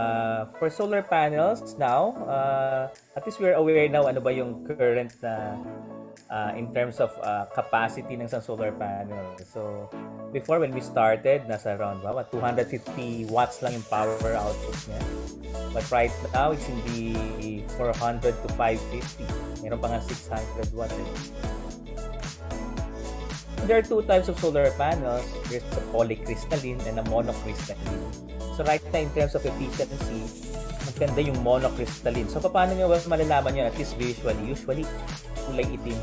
Ah, for solar panels now, uh, at least we're aware now ano ba yung current na uh, in terms of uh, capacity ng isang solar panel. So, before when we started, nasa around ba, 250 watts lang yung power output niya. But right now, it's in the 400 to 550. Meron pa nga 600 watts. Eh there are two types of solar panels. There's a polycrystalline and a monocrystalline. So right now, in terms of efficiency, maganda yung monocrystalline. So paano nyo malalaman yun? At least visually, usually, kulay itim.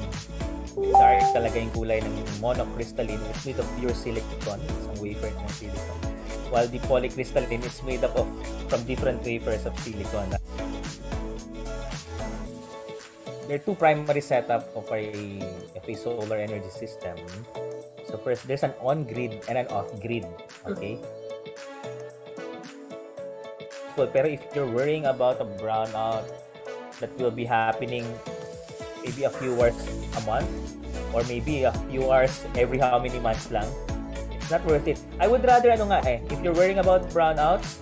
Dark talaga yung kulay ng monocrystalline. It's made of pure silicon. Isang wafer ng silicon. While the polycrystalline is made up of from different wafers of silicon. there are two primary setup of a, of a solar energy system. So first, there's an on-grid and an off-grid. Okay. Well, pero if you're worrying about a brownout that will be happening maybe a few hours a month or maybe a few hours every how many months lang, it's not worth it. I would rather ano nga eh, if you're worrying about brownouts,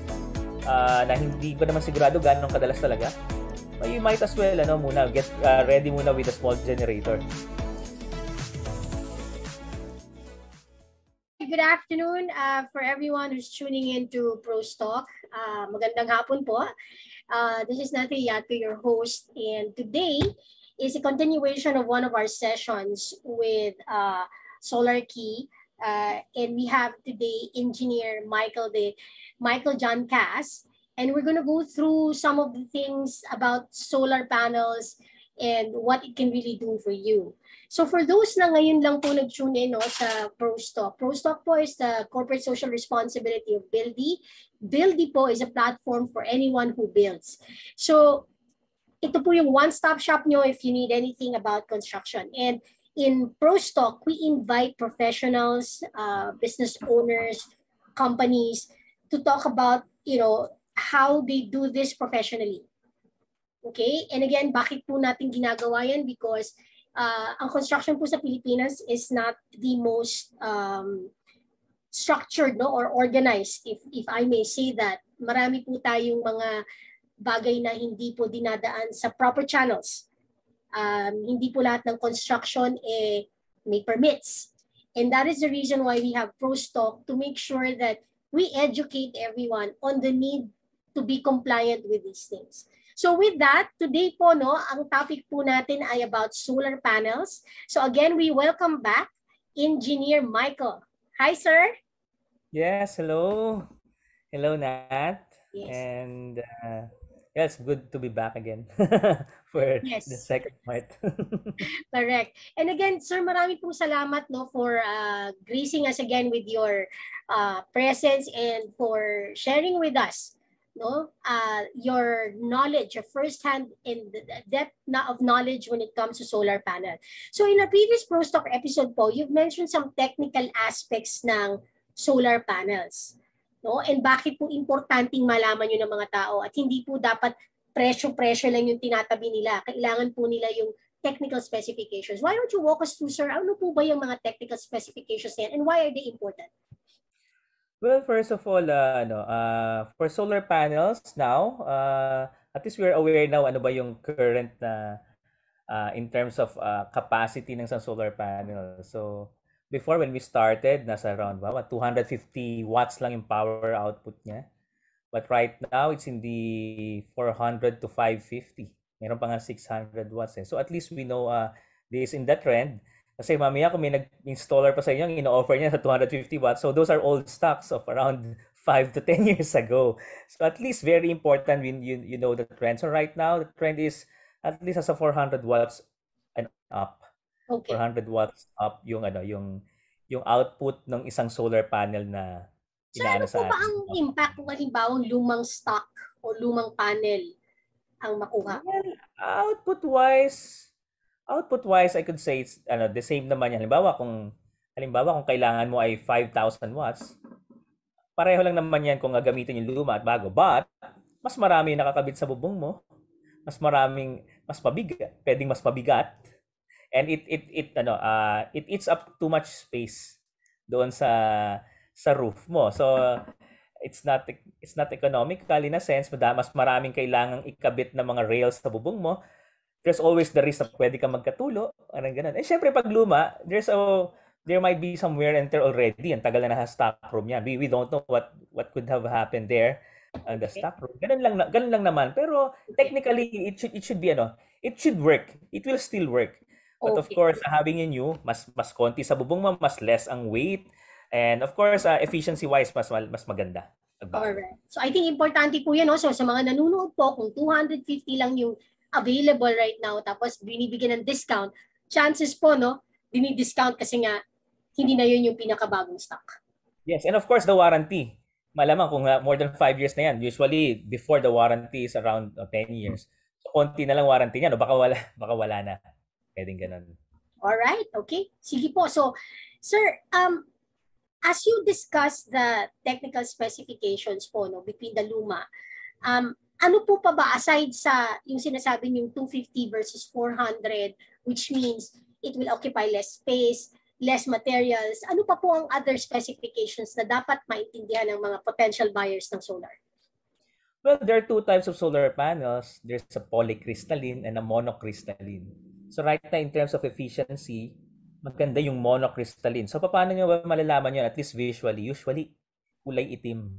uh, ah, na hindi ko naman sigurado gano'ng kadalas talaga, Oh, you might as well ano muna get uh, ready muna with a small generator. Good afternoon uh, for everyone who's tuning in to Pro Talk. Uh, magandang hapon po. Uh, this is Nati Yato, your host, and today is a continuation of one of our sessions with uh, Solar Key. Uh, and we have today engineer Michael the Michael John Cass And we're going to go through some of the things about solar panels and what it can really do for you. So for those na ngayon lang po nag-tune in no, sa ProStock, ProStock po is the corporate social responsibility of Buildy. Buildy po is a platform for anyone who builds. So ito po yung one-stop shop nyo if you need anything about construction. And in ProStock, we invite professionals, uh, business owners, companies to talk about you know how they do this professionally. Okay? And again, bakit po natin ginagawa yan? Because uh, ang construction po sa Pilipinas is not the most um, structured no or organized if if I may say that marami po tayong mga bagay na hindi po dinadaan sa proper channels um, hindi po lahat ng construction eh may permits and that is the reason why we have pro stock to make sure that we educate everyone on the need to be compliant with these things. So with that, today po no, ang topic po natin ay about solar panels. So again, we welcome back Engineer Michael. Hi sir. Yes, hello. Hello Nat. Yes. And uh, yes, good to be back again for yes. the second part. Correct. And again, sir, marami pong salamat no for uh, gracing us again with your uh, presence and for sharing with us no uh, your knowledge your first hand in the depth of knowledge when it comes to solar panel so in a previous pro stock episode po you've mentioned some technical aspects ng solar panels no and bakit po importanteng malaman yun ng mga tao at hindi po dapat presyo-presyo lang yung tinatabi nila kailangan po nila yung technical specifications why don't you walk us through sir ano po ba yung mga technical specifications yan and why are they important Well, first of all, uh, ano, uh, for solar panels now, uh, at least we're aware now ano ba yung current na uh, in terms of uh, capacity ng isang solar panel. So, before when we started, nasa around ba, 250 watts lang yung power output niya. But right now, it's in the 400 to 550. Meron pa nga 600 watts. Eh. So, at least we know uh, this in the trend kasi mamaya kung may nag-installer pa sa inyo, ang ino-offer niya sa 250 watts. So those are old stocks of around 5 to 10 years ago. So at least very important when you, you know the trend. So right now, the trend is at least as a 400 watts and up. Okay. 400 watts up yung ano, yung yung output ng isang solar panel na So ano po ba ang impact ng halimbawa lumang stock o lumang panel ang makuha? Well, output-wise, output wise I could say it's ano the same naman yan halimbawa kung halimbawa kung kailangan mo ay 5000 watts pareho lang naman yan kung gagamitin yung luma at bago but mas marami yung nakakabit sa bubong mo mas maraming mas pabigat pwedeng mas pabigat and it it it ano uh, it eats up too much space doon sa sa roof mo so it's not it's not economical in a sense mas maraming kailangang ikabit na mga rails sa bubong mo there's always the risk na pwede kang magkatulo, anong ganun. Eh syempre pag luma, there's a there might be some wear and tear already. Ang tagal na nasa stock room yan. We, we don't know what what could have happened there on uh, the stock room. Ganun lang ganun lang naman. Pero technically it should it should be ano, it should work. It will still work. But okay. of course, having a new, mas mas konti sa bubong mo, mas less ang weight. And of course, uh, efficiency-wise, mas mas maganda. Diba? Alright. So I think importante po yan. No? So sa mga nanonood po, kung 250 lang yung available right now tapos binibigyan ng discount, chances po, no, dinidiscount kasi nga hindi na yun yung pinakabagong stock. Yes, and of course the warranty. Malamang kung ah, more than 5 years na yan. Usually before the warranty is around 10 years. So konti na lang warranty niya, no? baka wala baka wala na. Pwedeng ganun. All right, okay. Sige po. So, sir, um as you discuss the technical specifications po no between the luma, um ano po pa ba aside sa yung sinasabi niyong 250 versus 400 which means it will occupy less space, less materials, ano pa po ang other specifications na dapat maintindihan ng mga potential buyers ng solar? Well, there are two types of solar panels. There's a polycrystalline and a monocrystalline. So right now, in terms of efficiency, maganda yung monocrystalline. So paano nyo ba malalaman yun, at least visually? Usually, kulay itim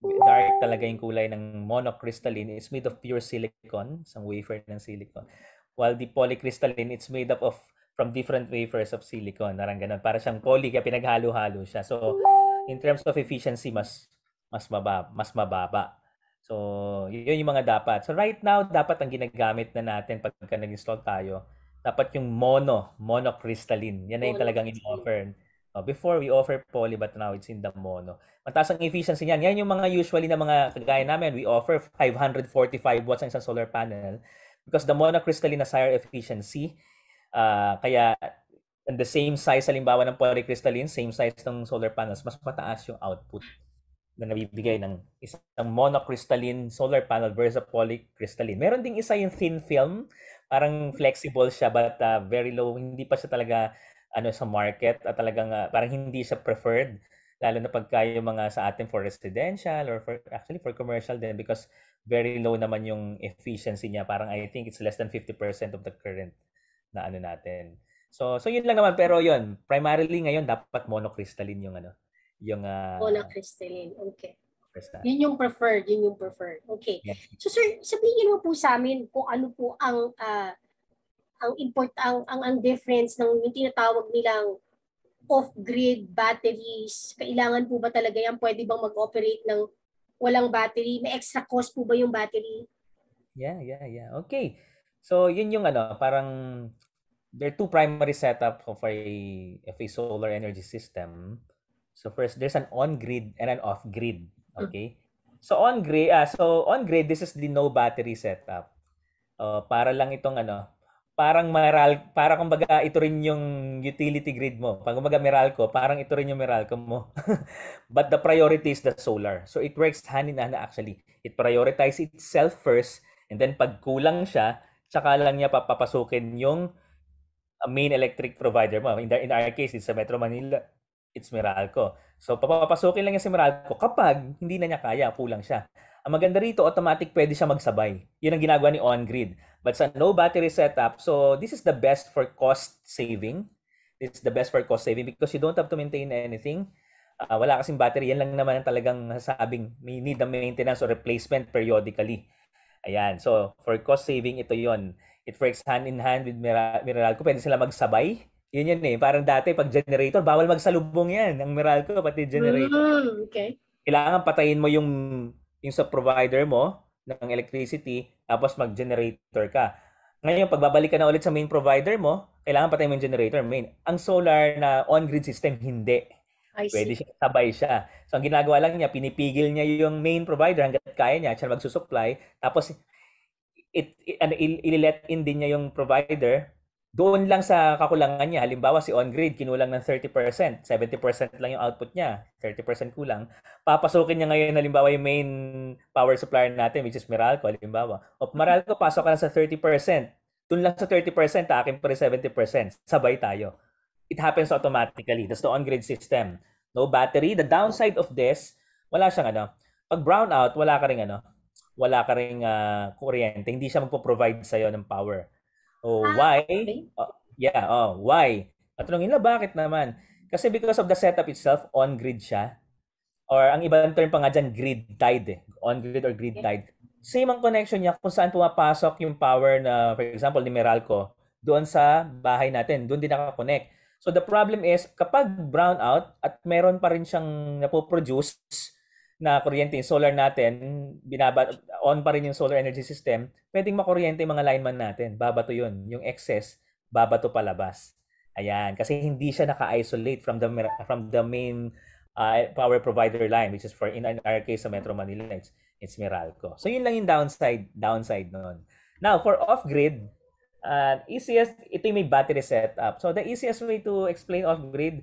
dark talaga yung kulay ng monocrystalline, it's made of pure silicon, isang wafer ng silicon. While the polycrystalline, it's made up of from different wafers of silicon. Parang ganun. Para siyang poly kaya pinaghalo-halo siya. So, in terms of efficiency, mas mas mababa, mas mababa. So, yun yung mga dapat. So, right now, dapat ang ginagamit na natin pagka nag-install tayo, dapat yung mono, monocrystalline. Yan na yung talagang in-offer Uh, before we offer poly but now it's in the mono. Mataas ang efficiency niyan. Yan yung mga usually na mga kagaya namin. We offer 545 watts ang isang solar panel because the monocrystalline has higher efficiency. Uh, kaya and the same size halimbawa ng polycrystalline, same size ng solar panels, mas mataas yung output na nabibigay ng isang monocrystalline solar panel versus a polycrystalline. Meron ding isa yung thin film, parang flexible siya but uh, very low, hindi pa siya talaga ano sa market at talagang uh, parang hindi sa preferred lalo na pagka yung mga sa atin for residential or for actually for commercial din because very low naman yung efficiency niya parang I think it's less than 50% of the current na ano natin. So so yun lang naman pero yun primarily ngayon dapat monocrystalline yung ano yung uh, monocrystalline. Okay. Crystal. Yun yung preferred, yun yung preferred. Okay. Yeah. So sir, sabihin niyo po sa amin kung ano po ang uh, ang import ang ang, ang difference ng yung tinatawag nilang off-grid batteries, kailangan po ba talaga yan? Pwede bang mag-operate ng walang battery? May extra cost po ba yung battery? Yeah, yeah, yeah. Okay. So, yun yung ano, parang there are two primary setup of a, of a solar energy system. So first, there's an on-grid and an off-grid. Okay? So on-grid, ah, so on-grid, this is the no battery setup. Uh, para lang itong ano, parang Meral, para kumbaga ito rin yung utility grid mo. Pag kumbaga Meralco, parang ito rin yung Meralco mo. But the priority is the solar. So it works hand in hand actually. It prioritizes itself first and then pag kulang siya, saka lang niya papapasukin yung main electric provider mo. In, the, in our case, it's sa Metro Manila, it's Meralco. So papapasukin lang niya si Meralco kapag hindi na niya kaya, kulang siya. Ang maganda rito, automatic pwede siya magsabay. Yun ang ginagawa ni on-grid. But sa no battery setup, so this is the best for cost saving. This is the best for cost saving because you don't have to maintain anything. Uh, wala kasing battery. Yan lang naman ang talagang nasasabing may need ng maintenance or replacement periodically. Ayan. So, for cost saving, ito yon It works hand in hand with Meralco. Pwede sila magsabay. Yun yun eh. Parang dati, pag generator, bawal magsalubong yan. Ang Meralco, pati generator. Mm, okay. Kailangan patayin mo yung yung sa provider mo ng electricity, tapos mag-generator ka. Ngayon, pagbabalik ka na ulit sa main provider mo, kailangan patay mo yung generator main. Ang solar na on-grid system, hindi. I see. Pwede siya, sabay siya. So, ang ginagawa lang niya, pinipigil niya yung main provider hanggat kaya niya, siya magsusupply. Tapos, it, it, ano, il, il-let in din niya yung provider doon lang sa kakulangan niya, halimbawa si on-grid, kinulang ng 30%, 70% lang yung output niya, 30% kulang. Papasukin niya ngayon, halimbawa, yung main power supplier natin, which is Meralco, halimbawa. O Meralco, pasok ka na sa 30%. Doon lang sa 30%, akin pa rin 70%. Sabay tayo. It happens automatically. That's the on-grid system. No battery. The downside of this, wala siyang ano. Pag brownout, wala ka rin ano, wala ka rin uh, ah, kuryente. Hindi siya magpo-provide sa'yo ng power Oh, ah, why? Okay. Oh, yeah, oh, why? At tanongin na bakit naman? Kasi because of the setup itself, on-grid siya. Or ang ibang term pa nga dyan, grid tied. Eh. On-grid or grid tied. Same ang connection niya kung saan pumapasok yung power na, for example, ni Meralco, doon sa bahay natin. Doon din nakakonect. So the problem is, kapag brownout at meron pa rin siyang napoproduce na kuryente yung solar natin, binaba, on pa rin yung solar energy system, pwedeng makuryente yung mga lineman natin. Babato yun. Yung excess, babato palabas. Ayan. Kasi hindi siya naka-isolate from the, from the main uh, power provider line, which is for, in our case, sa Metro Manila, it's, it's Meralco. So yun lang yung downside, downside nun. Now, for off-grid, uh, easiest, ito yung may battery setup. So the easiest way to explain off-grid,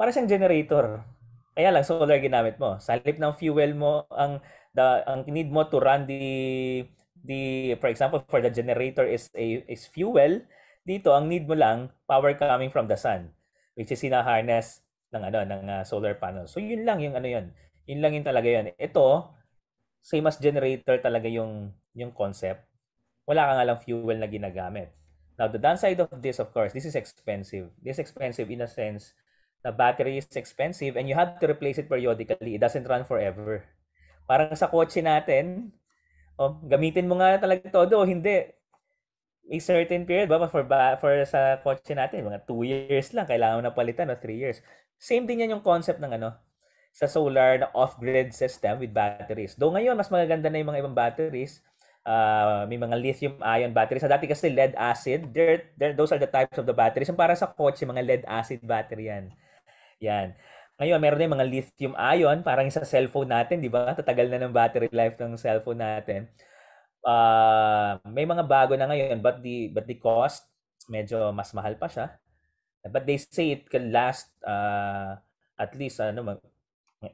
para siyang generator. Kaya lang, solar ginamit mo. Sa halip ng fuel mo, ang the ang need mo to run the the for example for the generator is a is fuel dito ang need mo lang power coming from the sun which is hinaharness ng ano ng uh, solar panel so yun lang yung ano yun yun lang yun talaga yun ito same as generator talaga yung yung concept wala ka nga lang fuel na ginagamit now the downside of this of course this is expensive this is expensive in a sense the battery is expensive and you have to replace it periodically it doesn't run forever Parang sa kotse natin, oh, gamitin mo nga talaga todo o hindi. May certain period ba for for sa kotse natin, mga 2 years lang kailangan mo na palitan o 3 years. Same din yan yung concept ng ano sa solar na off-grid system with batteries. Do ngayon mas magaganda na yung mga ibang batteries, uh, may mga lithium ion batteries. Sa dati kasi lead acid, they're, they're, those are the types of the batteries. Yung para sa kotse, mga lead acid battery yan. Yan. Ngayon, meron na yung mga lithium ion, parang sa cellphone natin, di ba? Tatagal na ng battery life ng cellphone natin. Uh, may mga bago na ngayon, but the, but the cost, medyo mas mahal pa siya. But they say it can last uh, at least ano, mag,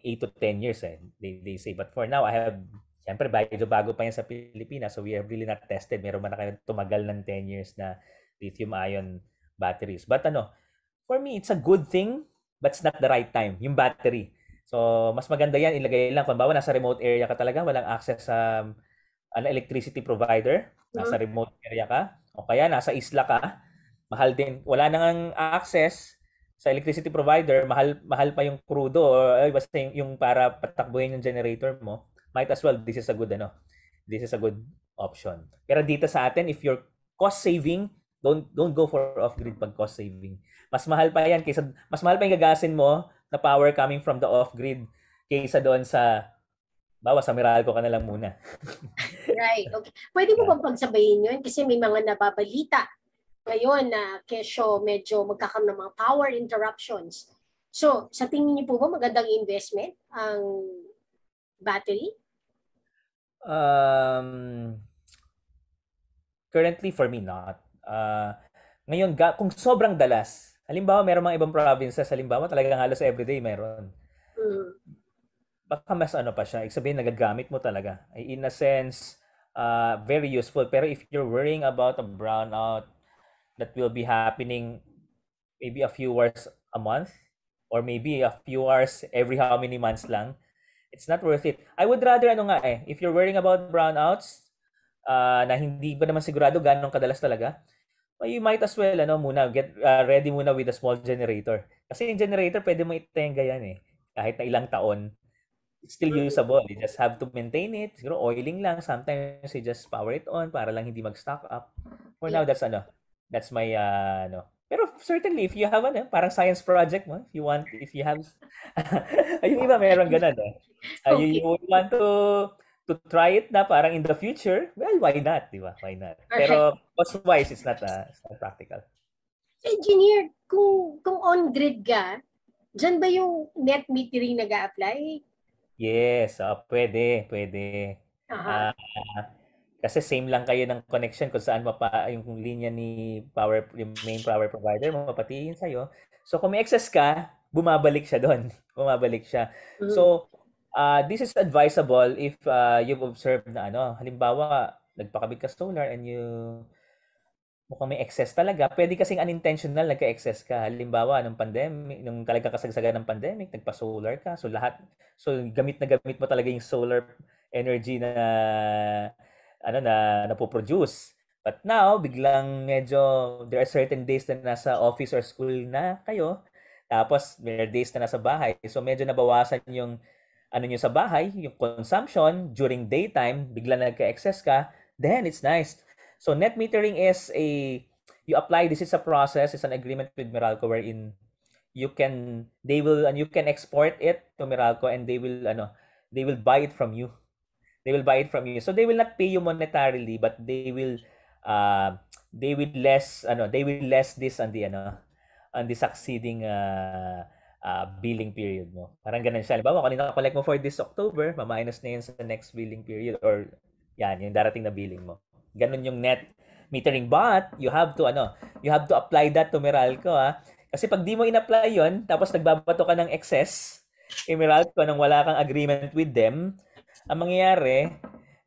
8 to 10 years. Eh, they, they say, but for now, I have, siyempre, medyo bago pa yan sa Pilipinas, so we have really not tested. Meron man na kayo tumagal ng 10 years na lithium-ion batteries. But ano, for me, it's a good thing that's not the right time, yung battery. So, mas maganda yan, ilagay lang. Kung bawa, nasa remote area ka talaga, walang access sa um, an electricity provider, mm-hmm. nasa mm remote area ka, o kaya nasa isla ka, mahal din, wala nang access sa electricity provider, mahal mahal pa yung crudo or ay, basta yung, yung para patakbuhin yung generator mo, might as well this is a good ano. This is a good option. Pero dito sa atin if you're cost saving, don't don't go for off-grid pag cost saving. Mas mahal pa yan kaysa mas mahal pa yung gagasin mo na power coming from the off-grid kaysa doon sa bawa sa Meralco ka na lang muna. right. Okay. Pwede mo bang pagsabayin 'yon Kasi may mga nababalita ngayon na kesyo medyo magkakaroon ng mga power interruptions. So, sa tingin niyo po ba magandang investment ang battery? Um, currently, for me, not. Uh, ngayon, kung sobrang dalas, Halimbawa, meron mga ibang provinces, halimbawa talagang halos everyday meron. Mm. Baka mas ano pa siya, sabihin nagagamit mo talaga. In a sense, uh, very useful. Pero if you're worrying about a brownout that will be happening maybe a few hours a month or maybe a few hours every how many months lang, it's not worth it. I would rather ano nga eh, if you're worrying about brownouts, uh, na hindi pa naman sigurado ganong kadalas talaga, you might as well ano muna get uh, ready muna with a small generator. Kasi yung generator pwede mo itenga yan eh kahit na ilang taon still mm. usable. You just have to maintain it. Siguro oiling lang. Sometimes you just power it on para lang hindi mag-stock up. For yeah. now, that's ano, that's my uh, ano. Pero certainly, if you have ano, parang science project mo, if you want, if you have, ayun ah, iba meron ganun. Eh. Uh, okay. you, you want to to try it na parang in the future, well, why not, di ba? Why not? Pero cost-wise, it's not, uh, it's not practical. Engineer, kung, kung on-grid ka, dyan ba yung net metering nag apply Yes, uh, pwede, pwede. Uh-huh. Uh, kasi same lang kayo ng connection kung saan mapa, yung linya ni power yung main power provider mapapatiin sa iyo. So kung may excess ka, bumabalik siya doon. Bumabalik siya. Mm-hmm. So Uh, this is advisable if uh, you've observed na ano, halimbawa, nagpakabit ka solar and you mukhang may excess talaga. Pwede kasing unintentional nagka-excess ka. Halimbawa, nung pandemic, nung talaga kasagsagan ng pandemic, nagpa-solar ka. So lahat, so gamit na gamit mo talaga yung solar energy na ano na napoproduce. But now, biglang medyo there are certain days na nasa office or school na kayo. Tapos, may days na nasa bahay. So medyo nabawasan yung ano nyo sa bahay, yung consumption during daytime, bigla nagka-excess ka, then it's nice. So net metering is a, you apply, this is a process, it's an agreement with Meralco wherein you can, they will, and you can export it to Meralco and they will, ano, they will buy it from you. They will buy it from you. So they will not pay you monetarily, but they will, uh, they will less, ano, they will less this on the, ano, on the succeeding, uh, uh, billing period mo. Parang ganun siya. Halimbawa, kung nakakollect mo for this October, ma-minus na yun sa next billing period or yan, yung darating na billing mo. Ganun yung net metering. But, you have to, ano, you have to apply that to Meralco, ha? Ah. Kasi pag di mo in-apply yun, tapos nagbabato ka ng excess, eh, Meralco, nang wala kang agreement with them, ang mangyayari,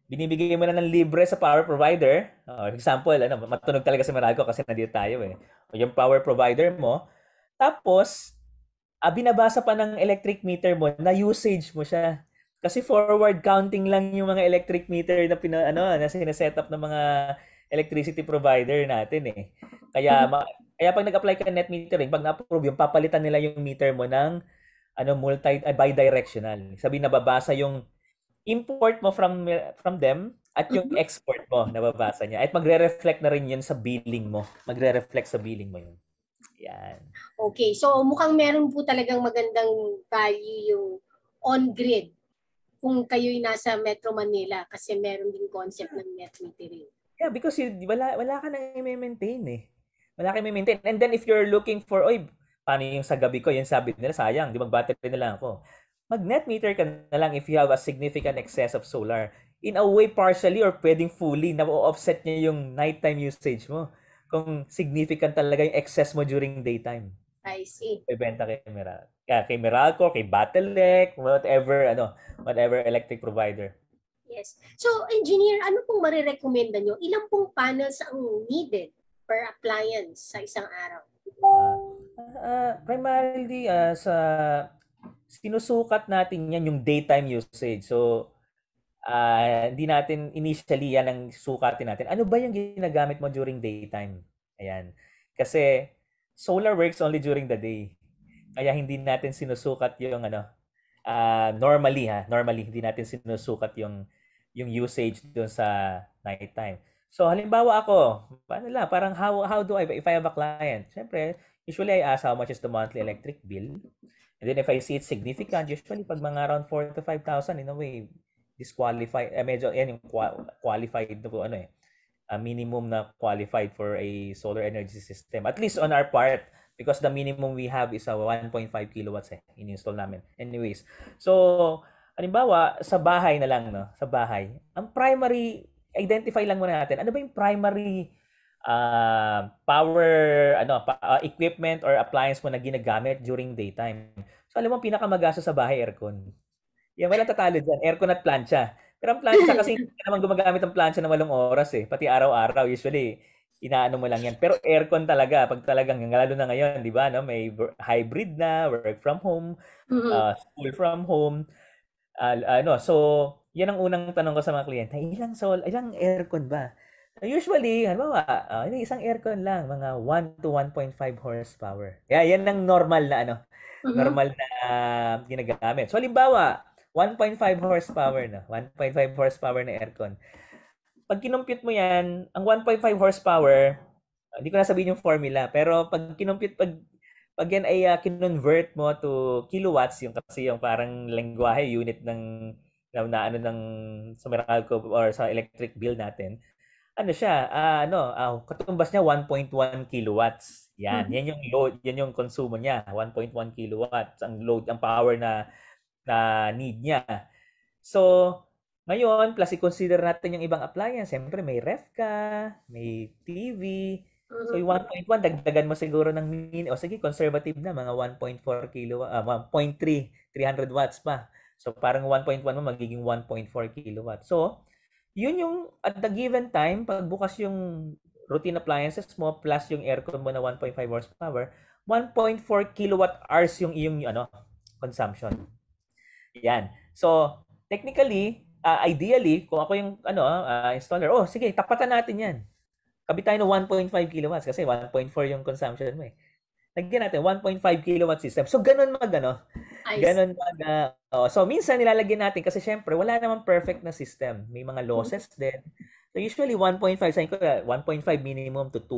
binibigay mo na ng libre sa power provider. Uh, example, ano, matunog talaga si Meralco kasi nandito tayo eh. O yung power provider mo. Tapos, ah, binabasa pa ng electric meter mo na usage mo siya. Kasi forward counting lang yung mga electric meter na pina, ano na sineset up ng mga electricity provider natin eh. Kaya mm-hmm. ma, kaya pag nag-apply ka net metering, pag na-approve yung papalitan nila yung meter mo ng ano multi uh, bidirectional. Sabi nababasa yung import mo from from them at yung mm-hmm. export mo nababasa niya. At magre-reflect na rin 'yun sa billing mo. Magre-reflect sa billing mo 'yun. Yan. Okay, so mukhang meron po talagang magandang value yung on-grid kung kayo'y nasa Metro Manila kasi meron din concept ng net metering. Yeah, because you, wala, wala ka nang i-maintain eh. Wala kang i-maintain. And then if you're looking for, oy, paano yung sa gabi ko, yung sabi nila, sayang, di mag-battery na lang ako. Mag-net meter ka na lang if you have a significant excess of solar. In a way, partially or pwedeng fully, na-offset niya yung nighttime usage mo kung significant talaga yung excess mo during daytime. I see. Ibenta kay Meralco, kay Meralco, kay Battlelec, whatever ano, whatever electric provider. Yes. So, engineer, ano pong marirekomenda nyo? Ilang pong panels ang needed per appliance sa isang araw? Uh, uh, primarily, uh, sa sinusukat natin yan yung daytime usage. So, uh, ah, hindi natin initially yan ang sukatin natin. Ano ba yung ginagamit mo during daytime? Ayan. Kasi solar works only during the day. Kaya hindi natin sinusukat yung ano uh, normally ha, normally hindi natin sinusukat yung yung usage doon sa night time. So halimbawa ako, paano lang, parang how how do I if I have a client? Syempre, usually I ask how much is the monthly electric bill. And then if I see it significant, usually pag mga around 4 to 5,000 in a way, disqualified eh, medyo yan yung qualified po ano eh uh, minimum na qualified for a solar energy system at least on our part because the minimum we have is a 1.5 kilowatts eh ininstall namin anyways so halimbawa sa bahay na lang no sa bahay ang primary identify lang muna natin ano ba yung primary uh, power ano pa, uh, equipment or appliance mo na ginagamit during daytime so alam mo pinakamagastos sa bahay aircon Yeah, walang tatalo dyan. Aircon at plancha. Pero ang plancha kasi hindi ka naman gumagamit ng plancha na walong oras eh. Pati araw-araw, usually, inaano mo lang yan. Pero aircon talaga, pag talagang, lalo na ngayon, di ba, no? may hybrid na, work from home, mm-hmm. uh, school from home. Uh, ano, so, yan ang unang tanong ko sa mga kliyente. Ilang, sol, ilang aircon ba? Usually, halimbawa, uh, isang aircon lang, mga 1 to 1.5 horsepower. Yeah, yan ang normal na ano, mm-hmm. normal na ginagamit. So, halimbawa, 1.5 horsepower na. 1.5 horsepower na aircon. Pag kinumpute mo yan, ang 1.5 horsepower, ah, hindi ko na sabihin yung formula, pero pag kinumpute, pag, pag yan ay uh, kinonvert mo to kilowatts, yung kasi yung parang lengguahe, unit ng na, na ano ng sa Meralco or sa electric bill natin, ano siya, uh, ano, uh, katumbas niya 1.1 kilowatts. Yan, mm-hmm. yan yung load, yan yung konsumo niya, 1.1 kilowatts ang load, ang power na na need niya. So, ngayon, plus i-consider natin yung ibang appliance. Siyempre, may ref ka, may TV. So, yung 1.1, mm-hmm. dagdagan mo siguro ng min... O sige, conservative na, mga 1.4 kilo... Uh, 1.3, 300 watts pa. So, parang 1.1 mo magiging 1.4 kilowatt. So, yun yung at the given time, pag bukas yung routine appliances mo plus yung aircon mo na 1.5 horsepower, 1.4 kilowatt hours yung iyong ano, consumption. Yan. So, technically, uh, ideally, kung ako yung ano, uh, installer, oh, sige, tapatan natin yan. Kabit tayo ng 1.5 kilowatts kasi 1.4 yung consumption mo eh. Lagyan natin 1.5 kilowatt system. So, ganun mag ano. Ganun mag, uh, oh. So, minsan nilalagyan natin kasi syempre, wala namang perfect na system. May mga losses mm-hmm. din. So, usually 1.5, sabi ko, 1.5 minimum to 2.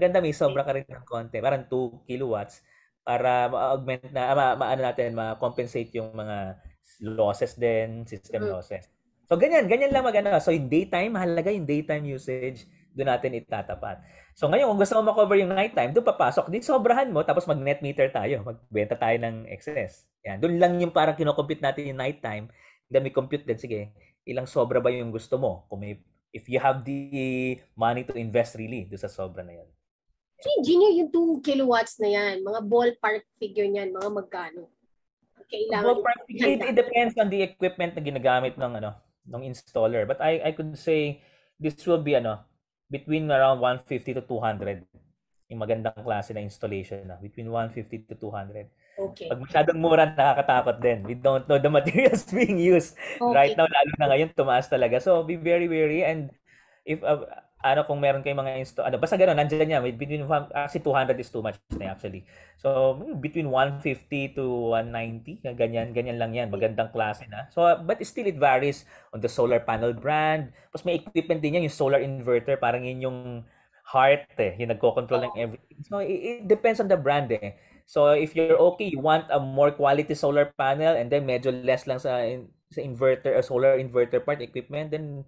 Maganda may sobra ka rin ng konti. Parang 2 kilowatts para ma-augment na ah, ma, ma ano natin ma-compensate yung mga losses din, system mm. losses. So ganyan, ganyan lang magana. So yung daytime, mahalaga yung daytime usage doon natin itatapat. So ngayon, kung gusto mo ma-cover yung night time, doon papasok. din sobrahan mo, tapos mag-net meter tayo. Magbenta tayo ng excess. Yan. Doon lang yung parang kinocompute natin yung nighttime. Then we compute din, sige, ilang sobra ba yung gusto mo? Kung may, if you have the money to invest really doon sa sobra na yan. 3G niya yung 2 kilowatts na yan. Mga ballpark figure niyan, mga magkano. Kailangan ballpark it, it depends on the equipment na ginagamit ng ano ng installer. But I I could say this will be ano between around 150 to 200 yung magandang klase na installation na ah, between 150 to 200. Okay. Pag masyadong mura, nakakatakot din. We don't know the materials being used. Okay. Right now, lalo na ngayon, tumaas talaga. So, be very wary. And if uh, ano kung meron kayong mga insto ano basta ganoon nandiyan niya between actually 200 is too much na actually. So between 150 to 190 ganyan ganyan lang 'yan magandang klase na. So but still it varies on the solar panel brand. Tapos may equipment din yan yung solar inverter parang yun yung heart eh yung nagko-control ng everything. So it, it depends on the brand eh. So if you're okay, you want a more quality solar panel and then medyo less lang sa in, sa inverter a uh, solar inverter part equipment, then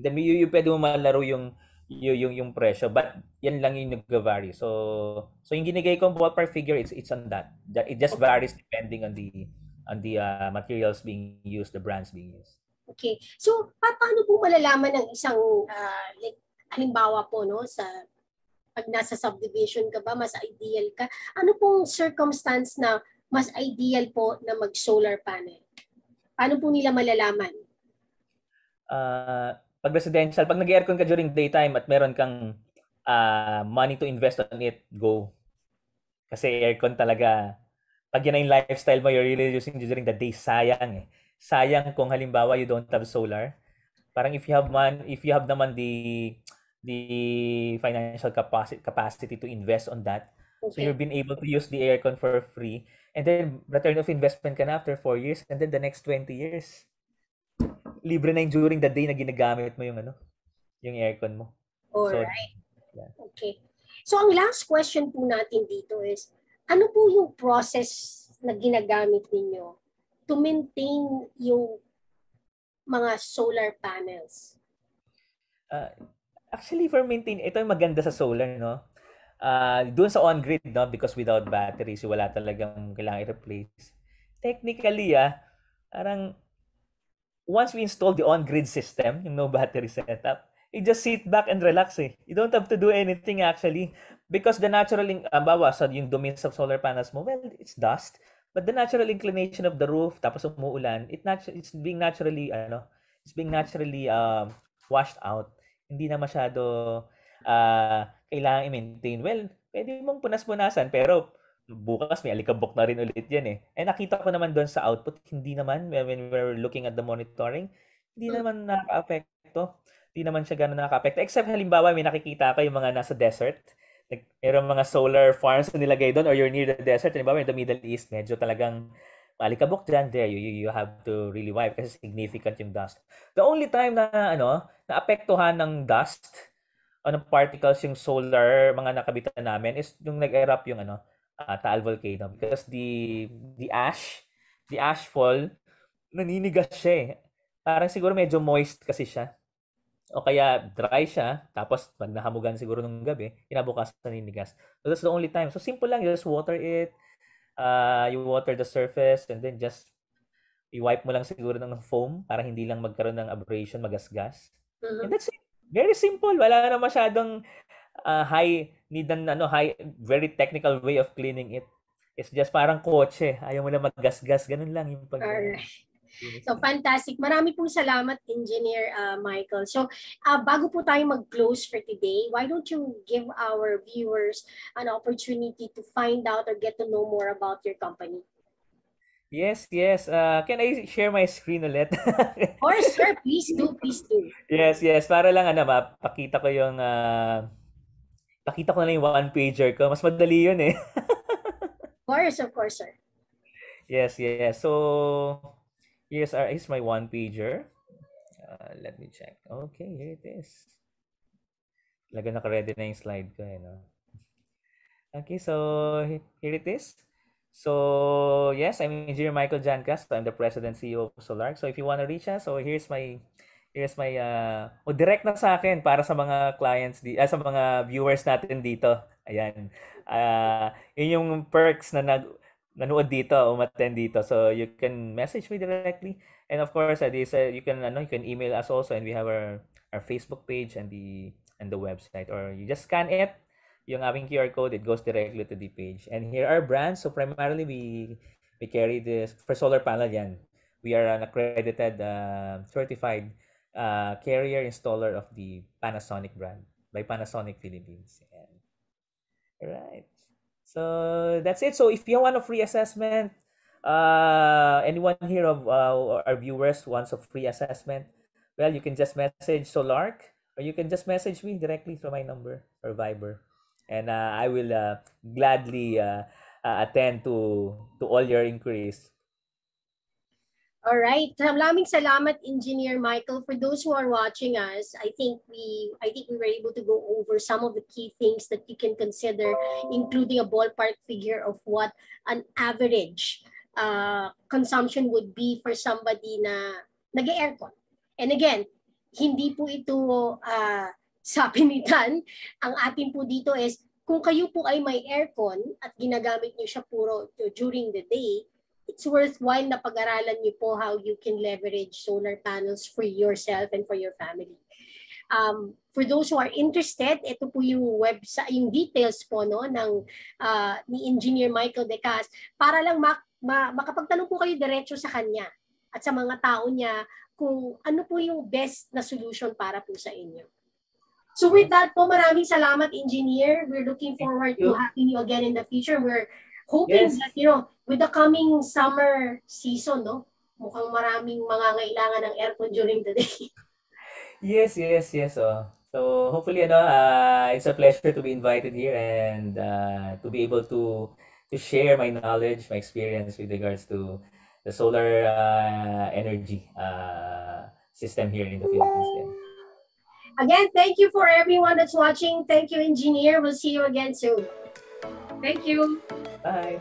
Then you, you pwede mo malaro yung yung yung, yung presyo but yan lang yung nagva-vary. So so yung ginigay kong ballpark figure it's it's on that. It just varies depending on the on the uh, materials being used, the brands being used. Okay. So pa- paano po malalaman ng isang uh, like halimbawa po no sa pag nasa subdivision ka ba mas ideal ka? Ano pong circumstance na mas ideal po na mag solar panel? Paano po nila malalaman? Uh, pag residential, pag nag-aircon ka during daytime at meron kang uh, money to invest on it, go. Kasi aircon talaga, pag yan yung lifestyle mo, you're really using during the day, sayang eh. Sayang kung halimbawa you don't have solar. Parang if you have man, if you have naman the the financial capacity capacity to invest on that, okay. so you've been able to use the aircon for free. And then return of investment can after 4 years and then the next 20 years libre na yung during the day na ginagamit mo yung ano, yung aircon mo. Alright. So, yeah. Okay. So ang last question po natin dito is, ano po yung process na ginagamit ninyo to maintain yung mga solar panels? Uh, actually, for maintain, ito yung maganda sa solar, no? Uh, doon sa on-grid, no? Because without batteries, wala talagang kailangan i-replace. Technically, ah, parang once we install the on-grid system, yung no battery setup, you just sit back and relax eh. You don't have to do anything actually because the natural, uh, bawa sa yung domains of solar panels mo, well, it's dust. But the natural inclination of the roof, tapos umuulan, it natu- it's being naturally, ano, it's being naturally um, washed out. Hindi na masyado uh, ah, kailangan i-maintain. Well, pwede mong punas-punasan, pero bukas may alikabok na rin ulit yan eh. Eh nakita ko naman doon sa output, hindi naman, when we we're looking at the monitoring, hindi hmm. naman nakaka-apekto. Hindi naman siya ganun nakaka-apekto. Except halimbawa, may nakikita ko yung mga nasa desert, like, mayroong mga solar farms na nilagay doon or you're near the desert, halimbawa in the Middle East, medyo talagang malikabok dyan, there, you, you have to really wipe kasi significant yung dust. The only time na, ano, naapektuhan ng dust o ng particles yung solar mga nakabitan namin is yung nag-erupt yung ano, uh, Taal volcano because the the ash, the ash fall naninigas siya eh. Parang siguro medyo moist kasi siya. O kaya dry siya, tapos pag nahamugan siguro nung gabi, kinabukasan naninigas. So that's the only time. So simple lang, you just water it, uh, you water the surface, and then just i-wipe mo lang siguro ng foam para hindi lang magkaroon ng abrasion, magasgas. Mm-hmm. And that's it. Very simple. Wala na masyadong uh, high need an ano high very technical way of cleaning it. It's just parang kotse, ayaw mo lang maggasgas, ganun lang yung pag So fantastic. Marami pong salamat Engineer uh, Michael. So uh, bago po tayo mag-close for today, why don't you give our viewers an opportunity to find out or get to know more about your company? Yes, yes. Uh, can I share my screen ulit? of course, sir. Please do, please do. Yes, yes. Para lang ano, mapakita ko yung uh, pakita ko na lang yung one-pager ko. Mas madali yun eh. of course, of course, sir. Yes, yes. So, here's, our, uh, here's my one-pager. Uh, let me check. Okay, here it is. Talaga naka-ready na yung slide ko. Eh, no? Okay, so here it is. So, yes, I'm Engineer Michael Jancas. I'm the President CEO of Solark. So, if you want to reach us, so here's my here's my uh, ah, o oh, direct na sa akin para sa mga clients di uh, sa mga viewers natin dito. Ayan. Uh, yun yung perks na nag nanood dito o umattend dito. So you can message me directly and of course uh, this, uh, you can ano you can email us also and we have our our Facebook page and the and the website or you just scan it yung aming QR code it goes directly to the page. And here are brands so primarily we we carry this for solar panel yan. We are an accredited uh, certified uh, carrier installer of the Panasonic brand by Panasonic Philippines. And, all right. So that's it. So if you want a free assessment, uh, anyone here of uh, our viewers wants a free assessment, well, you can just message Solark or you can just message me directly through my number or Viber. And uh, I will uh, gladly uh, uh attend to, to all your inquiries All right. Maraming salamat, Engineer Michael. For those who are watching us, I think we I think we were able to go over some of the key things that you can consider, including a ballpark figure of what an average uh, consumption would be for somebody na nag-aircon. And again, hindi po ito uh, sapinitan. Ang atin po dito is kung kayo po ay may aircon at ginagamit niyo siya puro during the day, it's worthwhile na pag-aralan niyo po how you can leverage solar panels for yourself and for your family. Um, for those who are interested, ito po yung website, yung details po no, ng, uh, ni Engineer Michael Decas para lang ma- ma- makapagtanong po kayo diretso sa kanya at sa mga tao niya kung ano po yung best na solution para po sa inyo. So with that po, maraming salamat, Engineer. We're looking forward to having you again in the future. We're Hoping yes. that, you know, with the coming summer season, no? Mukhang maraming mangangailangan ng aircon during the day. yes, yes, yes. Oh. So hopefully, ano, uh, it's a pleasure to be invited here and uh, to be able to to share my knowledge, my experience with regards to the solar uh, energy uh, system here in the Philippines. Then. Again, thank you for everyone that's watching. Thank you, engineer. We'll see you again soon. Thank you. Bye.